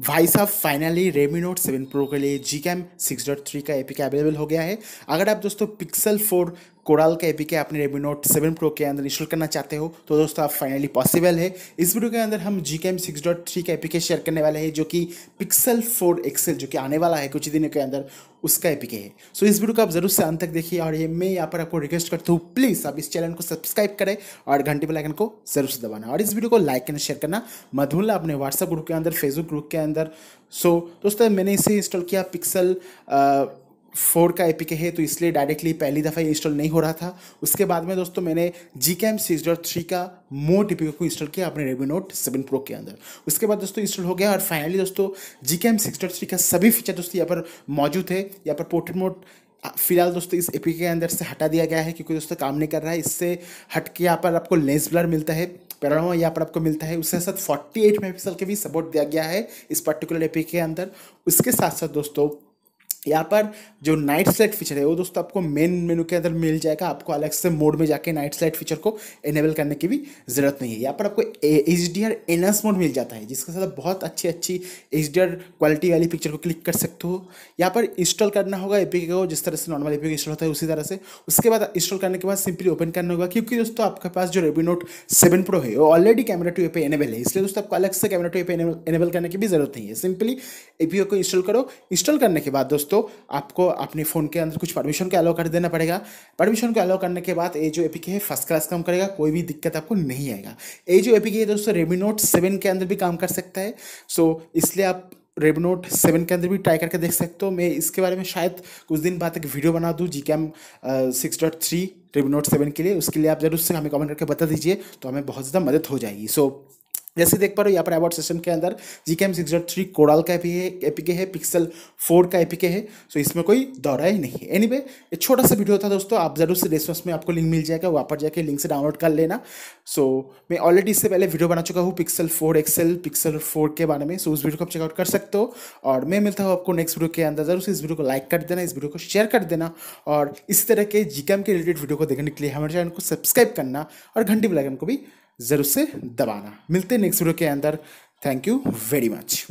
भाई साहब finally Redmi Note seven pro के लिए G cam six dot three का एपिक अवेलेबल हो गया है अगर आप दोस्तों पिक्सल फोर कोडाल का एपी के अपने रेडमी नोट सेवन प्रो के अंदर इंस्टॉल करना चाहते हो तो दोस्तों आप फाइनली पॉसिबल है इस वीडियो के अंदर हम G K M six dot three का एपी के शेयर करने वाले हैं जो कि पिक्सल फोर एक्सेल जो कि आने वाला है कुछ दिनों के अंदर उसका एपी के है सो so, इस वीडियो को आप जरूर से अंत तक देखिए और ये मैं यहाँ पर आपको रिक्वेस्ट करता हूँ प्लीज़ आप इस चैनल को सब्सक्राइब करें और घंटे बेल आइकन को जरूर से दबाना और इस वीडियो को लाइक एंड शेयर करना मत अपने व्हाट्सअप ग्रुप के अंदर फेसबुक ग्रुप के अंदर सो so, दोस्तों मैंने इसे इंस्टॉल किया पिक्सल फोर का एपीके है तो इसलिए डायरेक्टली पहली दफ़ा ये इंस्टॉल नहीं हो रहा था उसके बाद में दोस्तों मैंने G cam six dot three का मोर टिपिक को इंस्टॉल किया अपने रेडमी नोट सेवन प्रो के अंदर उसके बाद दोस्तों इंस्टॉल हो गया और फाइनली दोस्तों G cam six dot three का सभी फीचर दोस्तों यहाँ पर मौजूद है यहाँ पर पोर्ट्रेट मोड फिलहाल दोस्तों इस एपी के अंदर से हटा दिया गया है क्योंकि दोस्तों काम नहीं कर रहा है इससे हट के यहाँ पर आपको लेंस ब्लर मिलता है पैरानोमा यहाँ पर आपको मिलता है उसके साथ फोर्टी एट मेगापिक्सल के भी सपोर्ट दिया गया है इस पर्टिकुलर एपी के अंदर उसके साथ साथ दोस्तों यहाँ पर जो नाइट सेलेक्ट फीचर है वो दोस्तों आपको मेन मेनू के अंदर मिल जाएगा आपको अलग से मोड में जाके नाइट सेलेक्ट फीचर को इनेबल करने की भी ज़रूरत नहीं है यहाँ पर आपको H D R NS mode मिल जाता है जिसके साथ बहुत अच्छी अच्छी एच डी आर क्वालिटी वाली पिक्चर को क्लिक कर सकते हो यहाँ पर इंस्टॉल करना होगा एपिक को जिस तरह से नॉर्मल ए एपिक इंस्टॉल होता है उसी तरह से उसके बाद इंस्टॉल करने के बाद सिंपली ओपन करना होगा क्योंकि दोस्तों आपके पास जो रेडमी नोट सेवन प्रो है वो ऑलरेडी कैमरा टू ए पे एनेबल है इसलिए दोस्तों आपको अलग से कैमरा टू ए पे एनेबल करने की भी जरूरत नहीं है सिंपली ए पी को इंस्टॉल करो इंस्टॉल करने के बाद दोस्तों दोस्तों आपको अपने फ़ोन के अंदर कुछ परमिशन को अलाउ कर देना पड़ेगा परमिशन को अलाउ करने के बाद ये जो ए है फर्स्ट क्लास काम करेगा कोई भी दिक्कत आपको नहीं आएगा ये जो ए है दोस्तों रेमी नोट सेवन के अंदर भी काम कर सकता है सो इसलिए आप रेबनोट सेवन के अंदर भी ट्राई करके देख सकते हो मैं इसके बारे में शायद कुछ दिन बाद एक वीडियो बना दूँ G cam six dot three Redmi Note seven के लिए उसके लिए आप जरूर से हमें कमेंट करके बता दीजिए तो हमें बहुत ज़्यादा मदद हो जाएगी सो so, जैसे देख पा रहे हो यहाँ पर एवॉर्ड सिस्टम के अंदर G K M six zero three कोडाल का एपी है एपीके है पिक्सल फोर का एपीके है सो इसमें कोई दौरा ही नहीं है एनी anyway, एक छोटा सा वीडियो था दोस्तों आप जरूर से रेस्पॉन्स में आपको लिंक मिल जाएगा पर जाके लिंक से डाउनलोड कर लेना सो so, मैं ऑलरेडी इससे पहले वीडियो बना चुका हूँ pixel four XL pixel four के बारे में सो so, उस वीडियो को आप चेकआउट कर सकते हो और मैं मिलता हूँ आपको नेक्स्ट वीडियो के अंदर जरूर से इस वीडियो को लाइक कर देना इस वीडियो को शेयर कर देना और इसी तरह के जी के रिलेटेड वीडियो को देखने के लिए हमारे चैनल को सब्सक्राइब करना और घंटी बिलाइकन को भी ज़रूर से दबाना मिलते नेक्स्ट वीडियो के अंदर थैंक यू वेरी मच